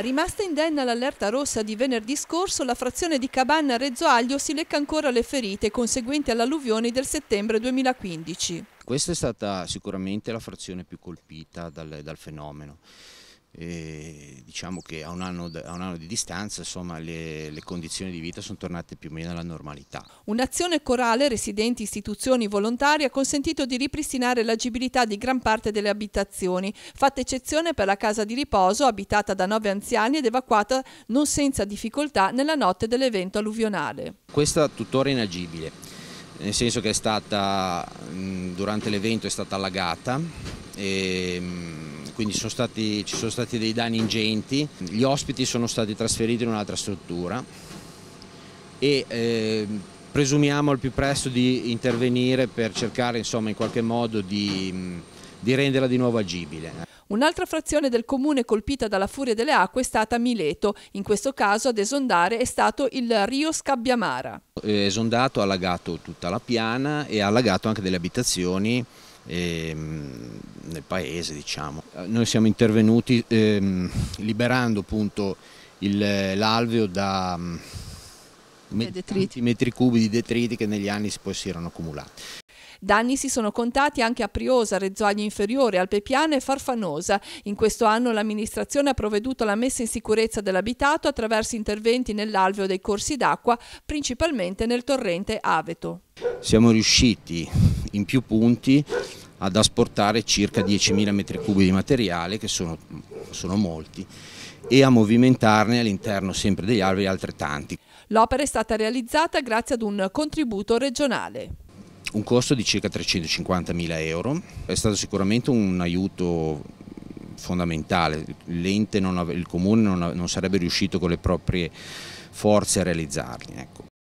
Rimasta indenna l'allerta rossa di venerdì scorso, la frazione di Cabanna Rezzo Aglio si lecca ancora le ferite conseguenti all'alluvione del settembre 2015. Questa è stata sicuramente la frazione più colpita dal, dal fenomeno diciamo che a un, anno, a un anno, di distanza insomma, le, le, condizioni di vita sono tornate più o meno alla normalità. Un'azione corale, residenti, istituzioni, volontari ha consentito di ripristinare l'agibilità di gran parte delle abitazioni, fatta eccezione per la casa di riposo abitata da nove anziani ed evacuata non senza difficoltà nella notte dell'evento alluvionale. Questa tuttora inagibile, nel senso che è stata, durante l'evento è stata allagata e ehm, quindi sono stati, ci sono stati dei danni ingenti, gli ospiti sono stati trasferiti in un'altra struttura e eh, presumiamo al più presto di intervenire per cercare insomma, in qualche modo di, di renderla di nuovo agibile. Un'altra frazione del comune colpita dalla furia delle acque è stata Mileto. In questo caso ad esondare è stato il Rio Scabbiamara. Esondato ha allagato tutta la piana e ha allagato anche delle abitazioni. Ehm, nel paese. Diciamo. Eh, noi siamo intervenuti ehm, liberando l'alveo da mm, metri cubi di detriti che negli anni poi si erano accumulati. Danni si sono contati anche a Priosa, Rezzogno Inferiore, Alpepiana e Farfanosa. In questo anno l'amministrazione ha provveduto alla messa in sicurezza dell'abitato attraverso interventi nell'alveo dei corsi d'acqua, principalmente nel torrente Aveto. Siamo riusciti in più punti ad asportare circa 10.000 metri cubi di materiale, che sono, sono molti, e a movimentarne all'interno sempre degli alberi altrettanti. L'opera è stata realizzata grazie ad un contributo regionale. Un costo di circa 350.000 euro, è stato sicuramente un aiuto fondamentale, l'ente, il comune non, non, sarebbe riuscito con le proprie forze a realizzarli. Ecco.